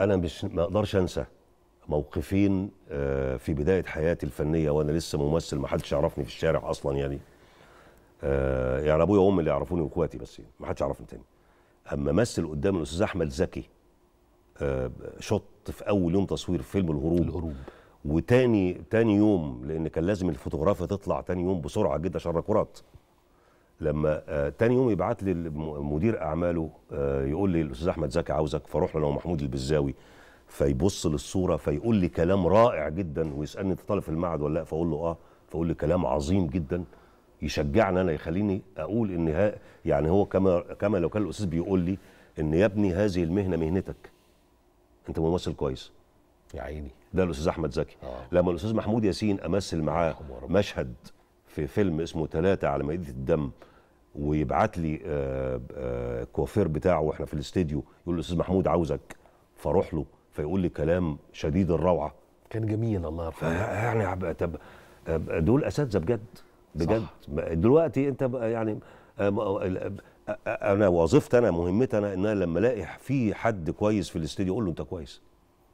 انا مش ما اقدرش انسى موقفين آه، في بدايه حياتي الفنيه وانا لسه ممثل ما حدش يعرفني في الشارع اصلا يعني آه، يعني ابويا وامي اللي يعرفوني واخواتي بس يعني، ما حدش يعرفني تاني اما مثل قدام الاستاذ احمد زكي آه، شط في اول يوم تصوير فيلم الهروب الهروب وتاني تاني يوم لان كان لازم الفوتوغرافيا تطلع تاني يوم بسرعه جدا عشان الكرات لما آه، تاني يوم يبعت لي مدير اعماله آه، يقول لي الاستاذ احمد زكي عاوزك فاروح له انا ومحمود البزاوي فيبص للصوره فيقول لي كلام رائع جدا ويسالني انت طالب في المعهد ولا لا فاقول له اه فاقول لي كلام عظيم جدا يشجعني انا يخليني اقول ان ها يعني هو كما كما لو كان الاستاذ بيقول لي ان يا ابني هذه المهنه مهنتك انت ممثل كويس يا عيني ده الاستاذ احمد زكي آه. لما الاستاذ محمود ياسين امثل معاه مشهد في فيلم اسمه ثلاثة على مائدة الدم ويبعت لي الكوافير آه، آه، بتاعه واحنا في الاستديو يقول له استاذ محمود عاوزك فاروح له فيقول لي كلام شديد الروعه كان جميل الله يرحمه يعني طب آه، دول اساتذه بجد بجد صح. دلوقتي انت يعني انا وظيفتي انا مهمتي انا ان انا لما الاقي في حد كويس في الاستديو اقول له انت كويس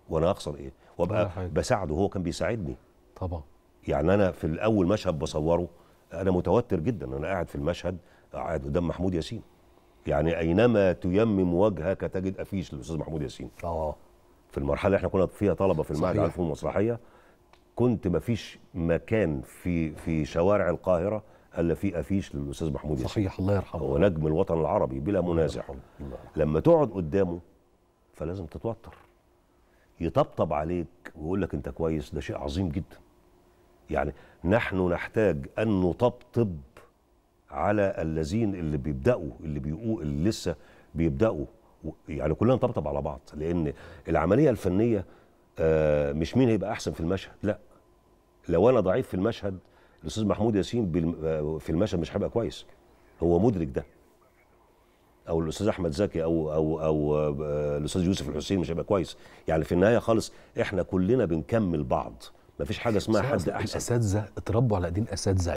وانا اخسر ايه وابقى بساعده هو كان بيساعدني طبعا يعني انا في الاول مشهد بصوره انا متوتر جدا انا قاعد في المشهد قاعد قدام محمود ياسين يعني اينما تيمم وجهك تجد افيش للاستاذ محمود ياسين اه في المرحله اللي احنا كنا فيها طلبه في المعهد العام الفنون المسرحيه كنت ما فيش مكان في في شوارع القاهره الا في افيش للاستاذ محمود ياسين صحيح الله يرحمه هو نجم الوطن العربي بلا منازع لما تقعد قدامه فلازم تتوتر يطبطب عليك ويقول لك انت كويس ده شيء عظيم جدا يعني نحن نحتاج أن نطبطب على الذين اللي بيبدأوا اللي بيقوا اللي لسه بيبدأوا يعني كلنا نطبطب على بعض لأن العملية الفنية آه، مش مين هيبقى أحسن في المشهد لا لو أنا ضعيف في المشهد الأستاذ محمود ياسين آه، في المشهد مش هيبقى كويس هو مدرك ده او الاستاذ احمد زكي او او او آه، الاستاذ يوسف الحسين مش هيبقى كويس يعني في النهايه خالص احنا كلنا بنكمل بعض مفيش حاجه اسمها حد احسن الاساتذه اتربوا على ايدين اساتذه